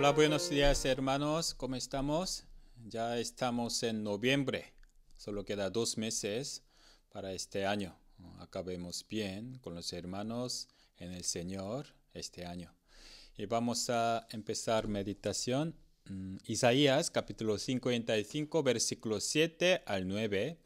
Hola, buenos días hermanos, ¿cómo estamos? Ya estamos en noviembre, solo queda dos meses para este año. Acabemos bien con los hermanos en el Señor este año. Y vamos a empezar meditación. Mm, Isaías capítulo 55, versículo 7 al 9.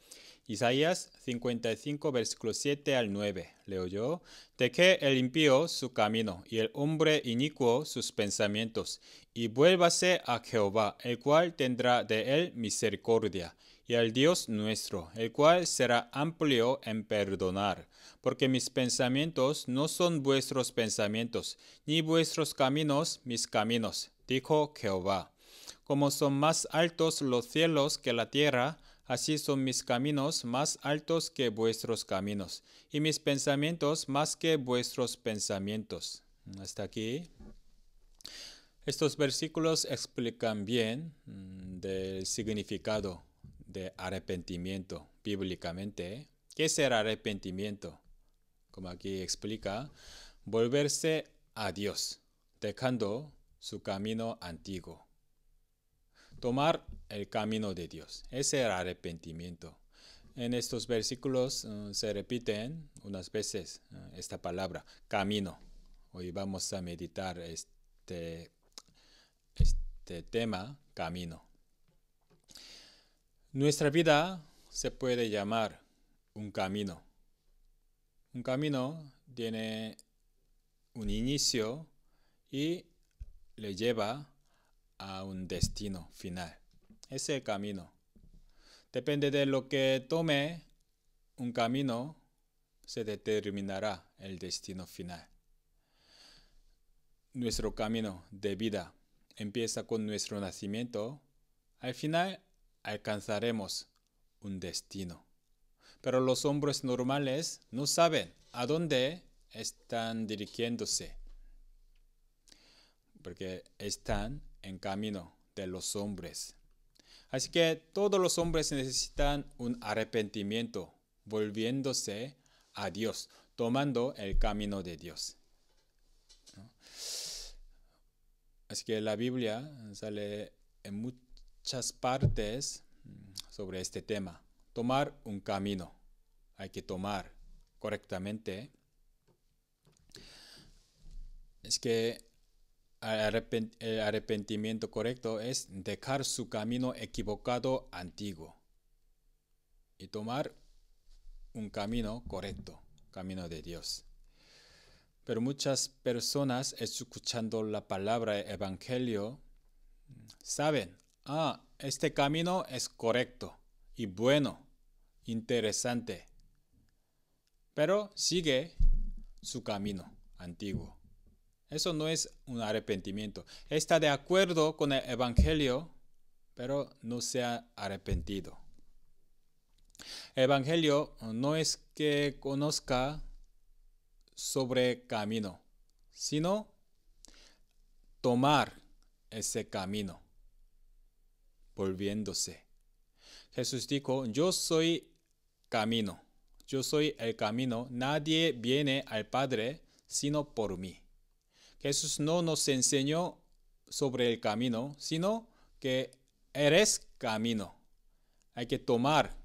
Isaías 55, versículo 7 al 9, leo yo. De que el impío su camino y el hombre inicuo sus pensamientos, y vuélvase a Jehová, el cual tendrá de él misericordia, y al Dios nuestro, el cual será amplio en perdonar. Porque mis pensamientos no son vuestros pensamientos, ni vuestros caminos mis caminos, dijo Jehová. Como son más altos los cielos que la tierra, Así son mis caminos más altos que vuestros caminos, y mis pensamientos más que vuestros pensamientos. Hasta aquí. Estos versículos explican bien el mm, del significado de arrepentimiento bíblicamente. ¿Qué el arrepentimiento? Como aquí explica, volverse a Dios, dejando su camino antiguo tomar el camino de Dios. Ese era arrepentimiento. En estos versículos eh, se repiten unas veces eh, esta palabra, camino. Hoy vamos a meditar este, este tema, camino. Nuestra vida se puede llamar un camino. Un camino tiene un inicio y le lleva a un destino final. Es el camino. Depende de lo que tome un camino, se determinará el destino final. Nuestro camino de vida empieza con nuestro nacimiento. Al final alcanzaremos un destino. Pero los hombres normales no saben a dónde están dirigiéndose. Porque están en camino de los hombres. Así que todos los hombres necesitan un arrepentimiento, volviéndose a Dios, tomando el camino de Dios. Así que la Biblia sale en muchas partes mm, sobre este tema. Tomar un camino. Hay que tomar correctamente. Es que el arrepentimiento correcto es dejar su camino equivocado antiguo y tomar un camino correcto, camino de Dios. Pero muchas personas escuchando la palabra evangelio saben, ah, este camino es correcto y bueno, interesante, pero sigue su camino antiguo eso no es un arrepentimiento. Está de acuerdo con el Evangelio, pero no se ha arrepentido. Evangelio no es que conozca sobre camino, sino tomar ese camino, volviéndose. Jesús dijo, yo soy camino, yo soy el camino, nadie viene al Padre sino por mí. Jesús no nos enseñó sobre el camino, sino que eres camino. Hay que tomar,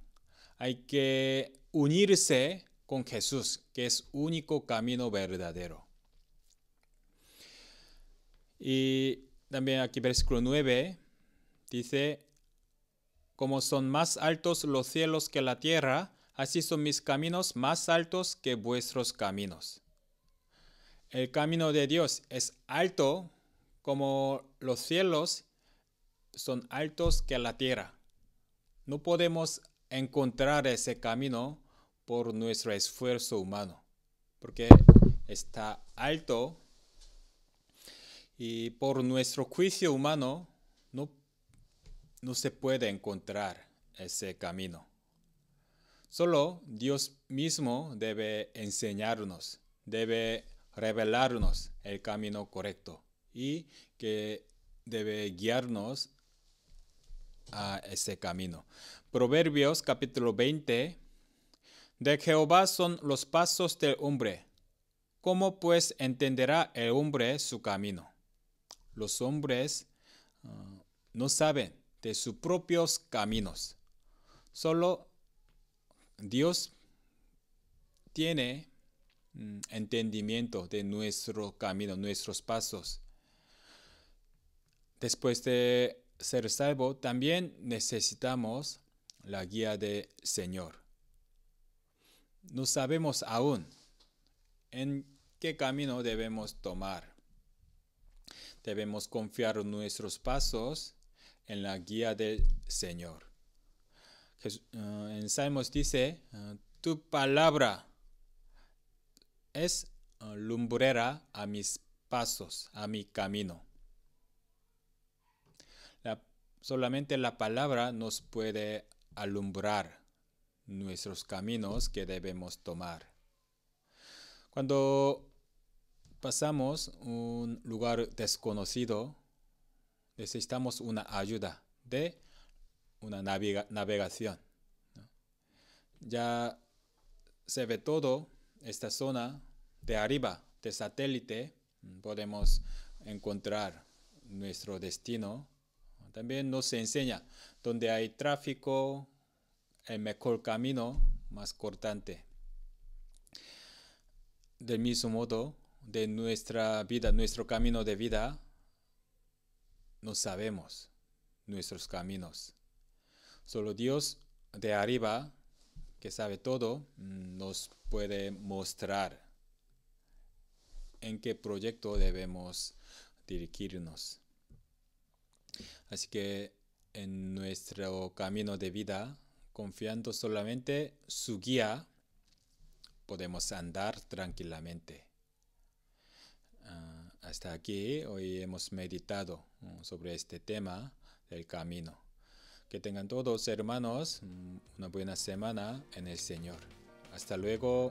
hay que unirse con Jesús, que es único camino verdadero. Y también aquí versículo 9 dice, como son más altos los cielos que la tierra, así son mis caminos más altos que vuestros caminos el camino de Dios es alto como los cielos son altos que la tierra. No podemos encontrar ese camino por nuestro esfuerzo humano, porque está alto y por nuestro juicio humano no, no se puede encontrar ese camino. Solo Dios mismo debe enseñarnos, debe revelarnos el camino correcto y que debe guiarnos a ese camino. Proverbios capítulo 20. De Jehová son los pasos del hombre. ¿Cómo pues entenderá el hombre su camino? Los hombres ah, no saben de sus propios caminos. Solo Dios tiene Mm, entendimiento de nuestro camino, nuestros pasos. Después de ser salvo, también necesitamos la guía del Señor. No sabemos aún en qué camino debemos tomar. Debemos confiar nuestros pasos en la guía del Señor. Eh, en Salmos dice, eh, tu palabra es uh, lumbrera a mis pasos, a mi camino. solamente la palabra nos puede alumbrar nuestros caminos que debemos tomar. Cuando pasamos un lugar desconocido, necesitamos una ayuda de una navegación. Ya se ve todo esta zona de arriba, de satélite, podemos encontrar nuestro destino. También nos enseña donde hay tráfico, el mejor camino más cortante. Del mismo modo, de nuestra vida, nuestro camino de vida, no sabemos nuestros caminos. Solo Dios de arriba, que sabe todo, nos puede mostrar en qué proyecto debemos dirigirnos. Así que en nuestro camino de vida, confiando solamente su guía, podemos andar tranquilamente. Ah, hasta aquí hoy hemos meditado mm, sobre este tema del camino. Que tengan todos hermanos mm, una buena semana en el Señor. Hasta luego.